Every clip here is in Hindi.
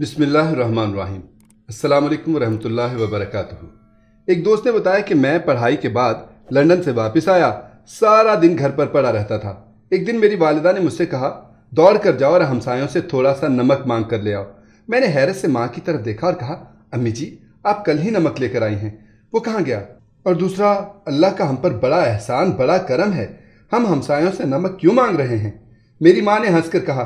बिसमीम् अल्लाम वरहमतुल्ला वबरक एक दोस्त ने बताया कि मैं पढ़ाई के बाद लंदन से वापस आया सारा दिन घर पर पड़ा रहता था एक दिन मेरी वालदा ने मुझसे कहा दौड़ कर जाओ और हमसायों से थोड़ा सा नमक मांग कर ले आओ मैंने हैरत से माँ की तरफ देखा और कहा अम्मी जी आप कल ही नमक लेकर आई हैं वो कहाँ गया और दूसरा अल्लाह का हम पर बड़ा एहसान बड़ा करम है हम हमसायों से नमक क्यों मांग रहे हैं मेरी माँ ने हंसकर कहा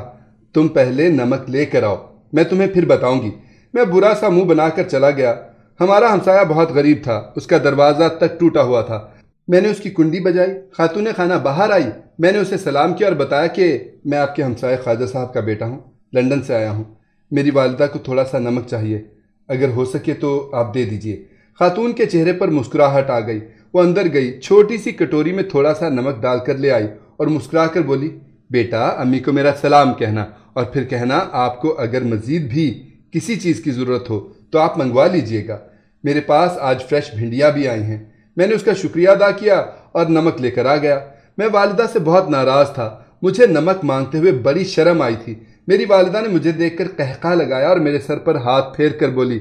तुम पहले नमक लेकर आओ मैं तुम्हें फिर बताऊंगी मैं बुरा सा मुंह बनाकर चला गया हमारा हमसाया बहुत गरीब था उसका दरवाज़ा तक टूटा हुआ था मैंने उसकी कुंडी बजाई खातून खाना बाहर आई मैंने उसे सलाम किया और बताया कि मैं आपके हमसाय ख्वाजा साहब का बेटा हूँ लंदन से आया हूँ मेरी वालदा को थोड़ा सा नमक चाहिए अगर हो सके तो आप दे दीजिए खातून के चेहरे पर मुस्कुराहट आ गई वो अंदर गई छोटी सी कटोरी में थोड़ा सा नमक डालकर ले आई और मुस्कुरा कर बोली बेटा अम्मी को मेरा सलाम कहना और फिर कहना आपको अगर मज़ीद भी किसी चीज़ की ज़रूरत हो तो आप मंगवा लीजिएगा मेरे पास आज फ्रेश भिंडियाँ भी आई हैं मैंने उसका शुक्रिया अदा किया और नमक लेकर आ गया मैं वालदा से बहुत नाराज़ था मुझे नमक मांगते हुए बड़ी शर्म आई थी मेरी वालदा ने मुझे देखकर कहका लगाया और मेरे सर पर हाथ फेर कर बोली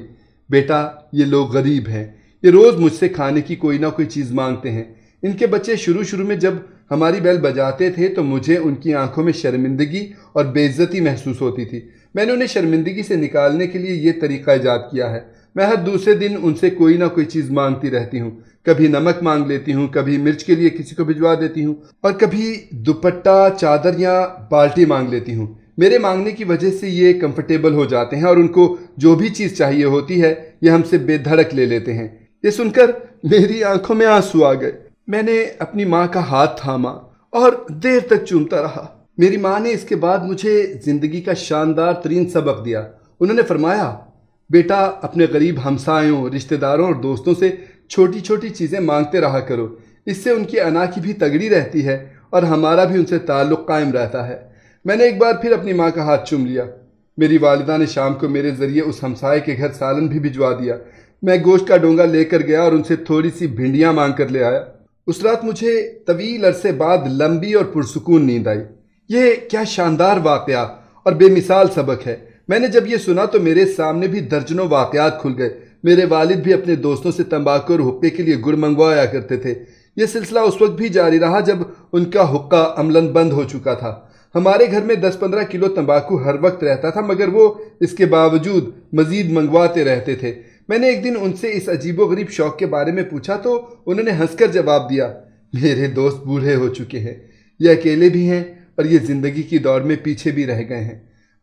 बेटा ये लोग गरीब हैं ये रोज़ मुझसे खाने की कोई ना कोई चीज़ मांगते हैं इनके बच्चे शुरू शुरू में जब हमारी बैल बजाते थे तो मुझे उनकी आंखों में शर्मिंदगी और बेइज्जती महसूस होती थी मैंने उन्हें शर्मिंदगी से निकालने के लिए ये तरीका ईजाद किया है मैं हर दूसरे दिन उनसे कोई ना कोई चीज़ मांगती रहती हूँ कभी नमक मांग लेती हूँ कभी मिर्च के लिए किसी को भिजवा देती हूँ और कभी दुपट्टा चादर या बाल्टी मांग लेती हूँ मेरे मांगने की वजह से ये कंफर्टेबल हो जाते हैं और उनको जो भी चीज़ चाहिए होती है ये हमसे बेधड़क ले लेते हैं ये सुनकर मेरी आंखों में आंसू आ गए मैंने अपनी माँ का हाथ थामा और देर तक चूमता रहा मेरी माँ ने इसके बाद मुझे ज़िंदगी का शानदार तरीन सबक दिया उन्होंने फरमाया बेटा अपने गरीब हमसायों रिश्तेदारों और दोस्तों से छोटी छोटी चीज़ें मांगते रहा करो इससे उनकी अना की भी तगड़ी रहती है और हमारा भी उनसे ताल्लुक़ कायम रहता है मैंने एक बार फिर अपनी माँ का हाथ चूम लिया मेरी वालदा ने शाम को मेरे ज़रिए उस हमसाए के घर सालन भी भिजवा दिया मैं गोश्त का डोंगा लेकर गया और उनसे थोड़ी सी भिंडियाँ मांग कर ले आया उस रात मुझे तवील अरसे बाद लंबी और पुरसकून नींद आई यह क्या शानदार वाक़ और बेमिसाल सबक है मैंने जब यह सुना तो मेरे सामने भी दर्जनों वाकयात खुल गए मेरे वालिद भी अपने दोस्तों से तंबाकू और हुक्के के लिए गुड़ मंगवाया करते थे यह सिलसिला उस वक्त भी जारी रहा जब उनका हुक्का अमलन बंद हो चुका था हमारे घर में 10-15 किलो तंबाकू हर वक्त रहता था मगर वो इसके बावजूद मज़ीद मंगवाते रहते थे मैंने एक दिन उनसे इस अजीबोगरीब शौक के बारे में पूछा तो उन्होंने हंसकर जवाब दिया मेरे दोस्त बूढ़े हो चुके हैं ये अकेले भी हैं और ये ज़िंदगी की दौड़ में पीछे भी रह गए हैं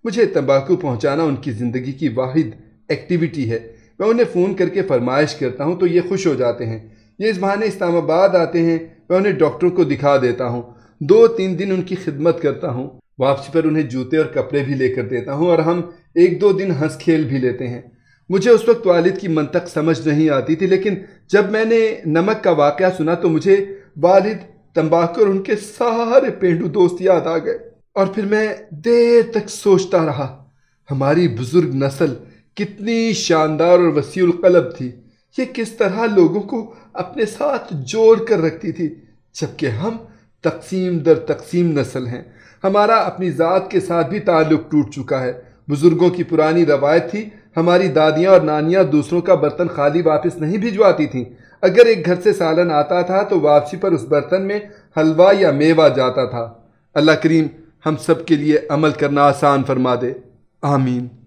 मुझे तंबाकू पहुंचाना उनकी ज़िंदगी की वाहिद एक्टिविटी है मैं उन्हें फ़ोन करके फरमाइश करता हूँ तो ये खुश हो जाते हैं ये इस बहाने इस्लामाबाद आते हैं मैं उन्हें डॉक्टरों को दिखा देता हूँ दो तीन दिन उनकी खिदमत करता हूँ वापसी पर उन्हें जूते और कपड़े भी लेकर देता हूँ और हम एक दो दिन हंस खेल भी लेते हैं मुझे उस वक्त वालिद की मनतक समझ नहीं आती थी लेकिन जब मैंने नमक का वाक़ सुना तो मुझे वालिद तम्बाकू और उनके सारे पेंडू दोस्त याद आ गए और फिर मैं देर तक सोचता रहा हमारी बुज़ुर्ग नस्ल कितनी शानदार और वसीउल कलब थी ये किस तरह लोगों को अपने साथ जोड़ कर रखती थी जबकि हम तकसीम दर तकसीम नस्ल हैं हमारा अपनी ज़ात के साथ भी ताल्लुक़ टूट चुका है बुज़ुर्गों की पुरानी रवायत थी हमारी दादियाँ और नानियाँ दूसरों का बर्तन खाली वापस नहीं भिजवाती थीं अगर एक घर से सालन आता था तो वापसी पर उस बर्तन में हलवा या मेवा जाता था अल्लाह करीम हम सब के लिए अमल करना आसान फरमा दे आमीन